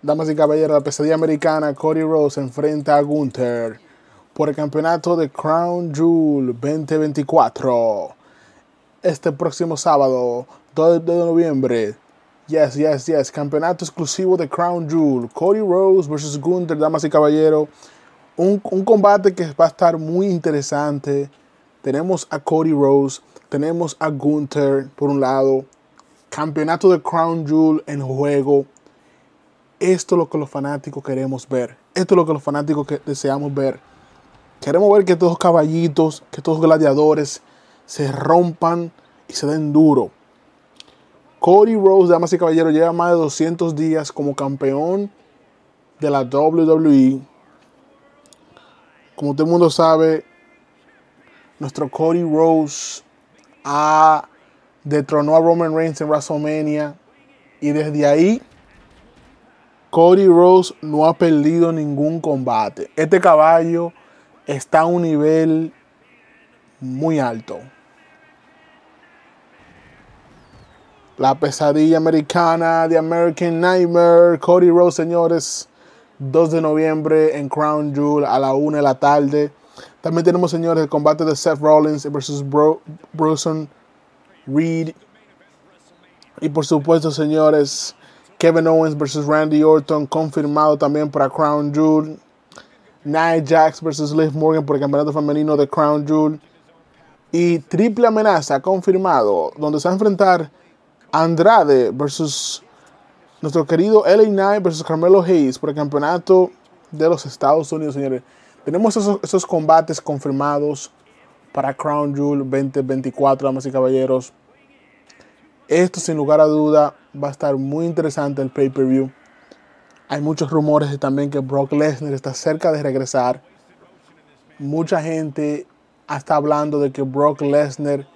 Damas y caballeros, la pesadilla americana Cody Rose enfrenta a Gunther por el campeonato de Crown Jewel 2024. Este próximo sábado, 2 de noviembre. Yes, yes, yes. Campeonato exclusivo de Crown Jewel. Cody Rose versus Gunther, damas y caballeros. Un, un combate que va a estar muy interesante. Tenemos a Cody Rose, tenemos a Gunther por un lado. Campeonato de Crown Jewel en juego esto es lo que los fanáticos queremos ver. Esto es lo que los fanáticos deseamos ver. Queremos ver que estos caballitos, que estos gladiadores se rompan y se den duro. Cody Rose, damas y caballeros, lleva más de 200 días como campeón de la WWE. Como todo el mundo sabe, nuestro Cody Rose ha detronó a Roman Reigns en WrestleMania y desde ahí Cody Rose no ha perdido ningún combate. Este caballo está a un nivel muy alto. La pesadilla americana, de American Nightmare, Cody Rose, señores, 2 de noviembre en Crown Jewel a la 1 de la tarde. También tenemos, señores, el combate de Seth Rollins versus Reed. Y por supuesto, señores, Kevin Owens versus Randy Orton, confirmado también para Crown Jewel. Nia Jax versus Liv Morgan por el campeonato femenino de Crown Jewel. Y triple amenaza confirmado, donde se va a enfrentar Andrade versus nuestro querido LA Knight versus Carmelo Hayes por el campeonato de los Estados Unidos, señores. Tenemos esos, esos combates confirmados para Crown Jewel 2024, damas y caballeros. Esto sin lugar a duda va a estar muy interesante el pay-per-view. Hay muchos rumores de también que Brock Lesnar está cerca de regresar. Mucha gente está hablando de que Brock Lesnar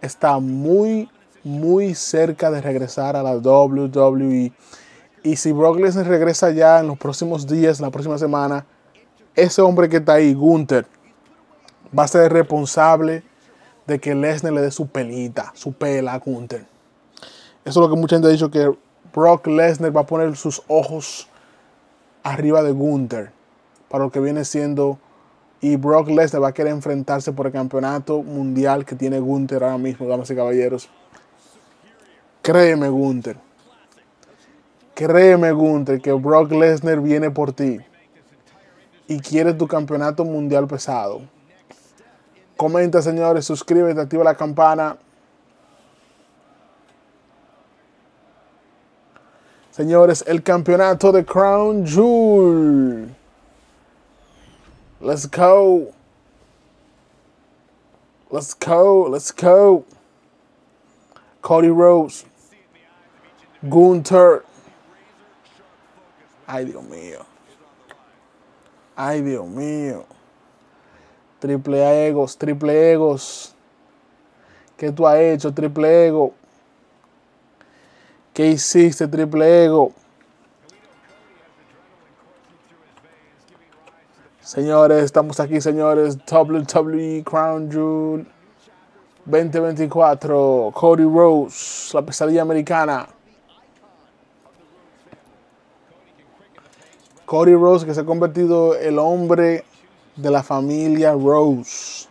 está muy, muy cerca de regresar a la WWE. Y si Brock Lesnar regresa ya en los próximos días, la próxima semana, ese hombre que está ahí, Gunther, va a ser responsable de que Lesnar le dé su pelita, su pela a Gunther. Eso es lo que mucha gente ha dicho, que Brock Lesnar va a poner sus ojos arriba de Gunther para lo que viene siendo. Y Brock Lesnar va a querer enfrentarse por el campeonato mundial que tiene Gunther ahora mismo, damas y caballeros. Créeme, Gunther. Créeme, Gunther, que Brock Lesnar viene por ti y quiere tu campeonato mundial pesado. Comenta, señores, suscríbete, activa la campana. Señores, el campeonato de Crown Jewel. Let's go. Let's go, let's go. Cody Rose, Gunther. Ay, Dios mío. Ay, Dios mío. Triple egos, triple egos. ¿Qué tú has hecho, triple ego? ¿Qué hiciste, triple ego? Señores, estamos aquí, señores. WWE Crown Jewel 2024. Cody Rose, la pesadilla americana. Cody Rose, que se ha convertido el hombre de la familia Rose.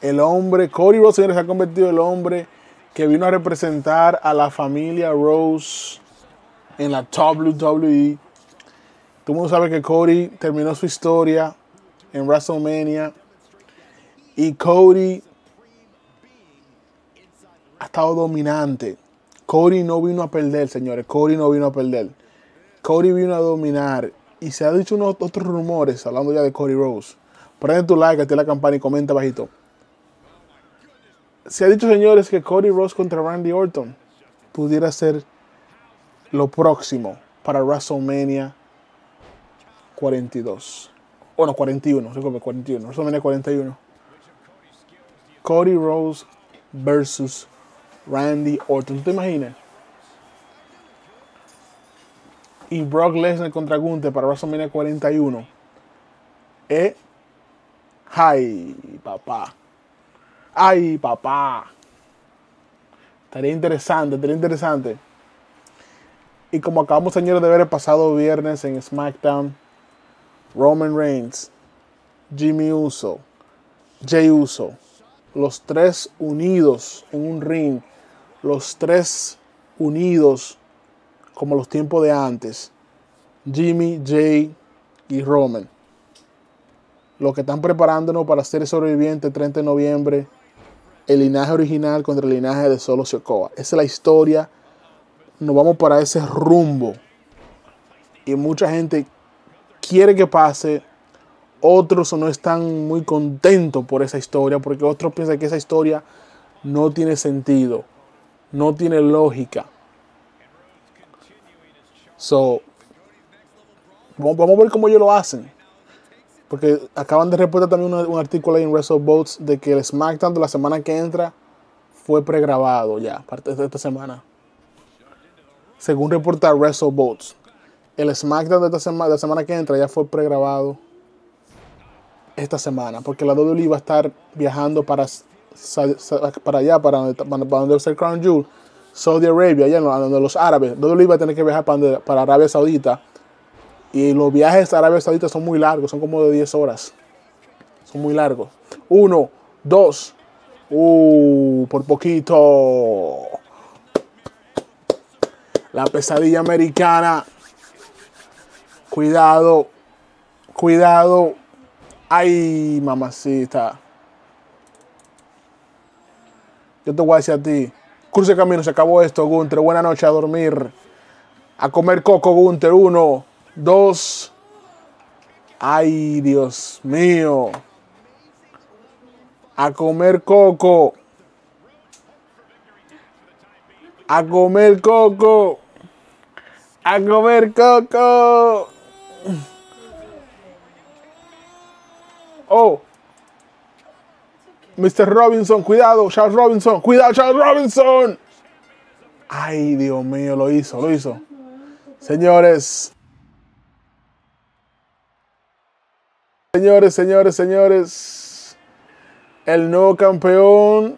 El hombre, Cody Rose, señores, se ha convertido el hombre que vino a representar a la familia Rose en la WWE. Todo el mundo sabe que Cody terminó su historia en WrestleMania. Y Cody ha estado dominante. Cody no vino a perder, señores. Cody no vino a perder. Cody vino a dominar. Y se ha dicho unos otros rumores, hablando ya de Cody Rose. Prende tu like, activa la campana y comenta bajito se ha dicho, señores, que Cody Rose contra Randy Orton pudiera ser lo próximo para WrestleMania 42. Bueno, 41, 41, WrestleMania 41. Cody Rose versus Randy Orton. ¿Te imaginas? Y Brock Lesnar contra Gunther para WrestleMania 41. Eh, hi, papá. Ay, papá. Estaría interesante, estaría interesante. Y como acabamos, señores, de ver el pasado viernes en SmackDown, Roman Reigns, Jimmy Uso, Jay Uso, los tres unidos en un ring, los tres unidos como los tiempos de antes, Jimmy, Jay y Roman. Lo que están preparándonos para ser sobreviviente 30 de noviembre el linaje original contra el linaje de Solo Siokoa. Esa es la historia. Nos vamos para ese rumbo. Y mucha gente quiere que pase. Otros no están muy contentos por esa historia porque otros piensan que esa historia no tiene sentido, no tiene lógica. vamos a ver cómo ellos lo hacen. Porque acaban de reportar también un, artículo ahí en WrestleBots de que el SmackDown de la semana que entra fue pregrabado ya, parte de esta semana. Según reporta WrestleVotes el SmackDown de, esta semana, de la semana que entra ya fue pregrabado esta semana, porque la WWE va a estar viajando para, para allá, para donde, va a ser Crown Jewel, Saudi Arabia, allá donde los árabes. WWE va a tener que viajar para Arabia Saudita y los viajes a Arabia Saudita son muy largos, son como de 10 horas. Son muy largos. Uno, dos. Uh, por poquito. La pesadilla americana. Cuidado. Cuidado. Ay, mamacita. Yo te voy a decir a ti. Cruce camino, se acabó esto, Gunter. Buena noche a dormir. A comer coco, Gunter. Uno dos. Ay, Dios mío. A comer coco. A comer coco. A comer coco. Oh. Mr. Robinson, cuidado, Charles Robinson, cuidado, Charles Robinson. Ay, Dios mío, lo hizo, lo hizo. Señores, Señores, señores, señores, el nuevo campeón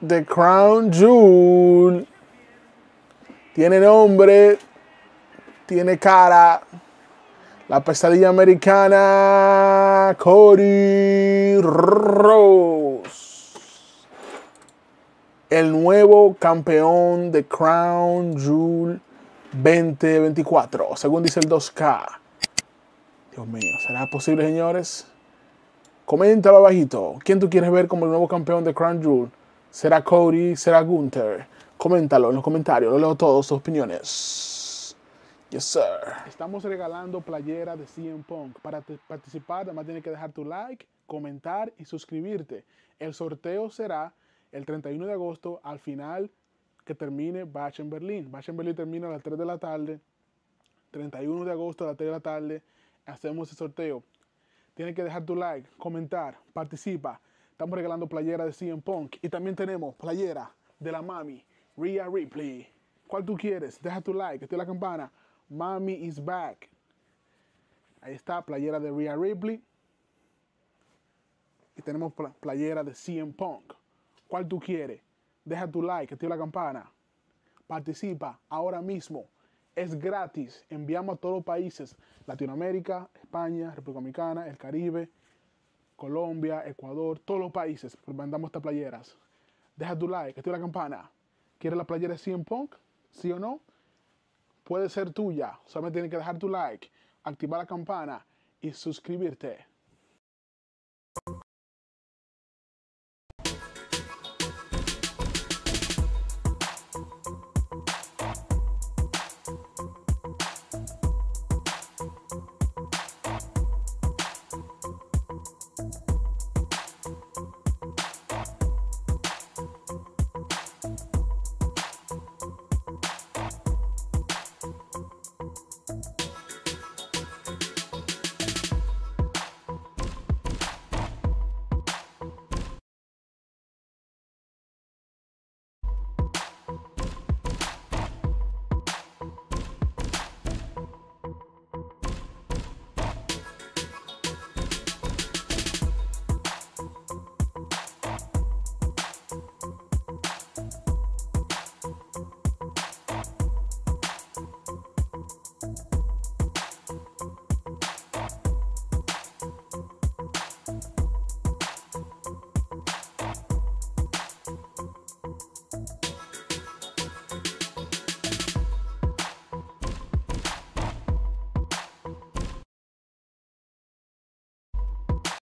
de Crown Jewel tiene nombre, tiene cara, la pesadilla americana, Cody Rose, el nuevo campeón de Crown Jewel 2024, según dice el 2K. Dios mío, ¿será posible, señores? Coméntalo abajito. ¿Quién tú quieres ver como el nuevo campeón de Crown Jewel? ¿Será Cody? ¿Será Gunther? Coméntalo en los comentarios. Lo leo todos sus opiniones. Yes, sir. Estamos regalando playera de CM Punk. Para participar, además tienes que dejar tu like, comentar y suscribirte. El sorteo será el 31 de agosto al final que termine Bach en Berlín. Bach en Berlín termina a las 3 de la tarde. 31 de agosto a las 3 de la tarde hacemos el sorteo. Tienes que dejar tu like, comentar, participa. Estamos regalando playera de CM Punk y también tenemos playera de la mami, Rhea Ripley. ¿Cuál tú quieres? Deja tu like, activa la campana. Mami is back. Ahí está, playera de Rhea Ripley. Y tenemos playera de CM Punk. ¿Cuál tú quieres? Deja tu like, activa la campana. Participa ahora mismo. Es gratis. Enviamos a todos los países. Latinoamérica, España, República Dominicana, el Caribe, Colombia, Ecuador, todos los países. Pues mandamos estas playeras. Deja tu like, activa la campana. ¿Quieres la playera de 100 Punk? ¿Sí o no? Puede ser tuya. Solamente tienes que dejar tu like, activar la campana y suscribirte.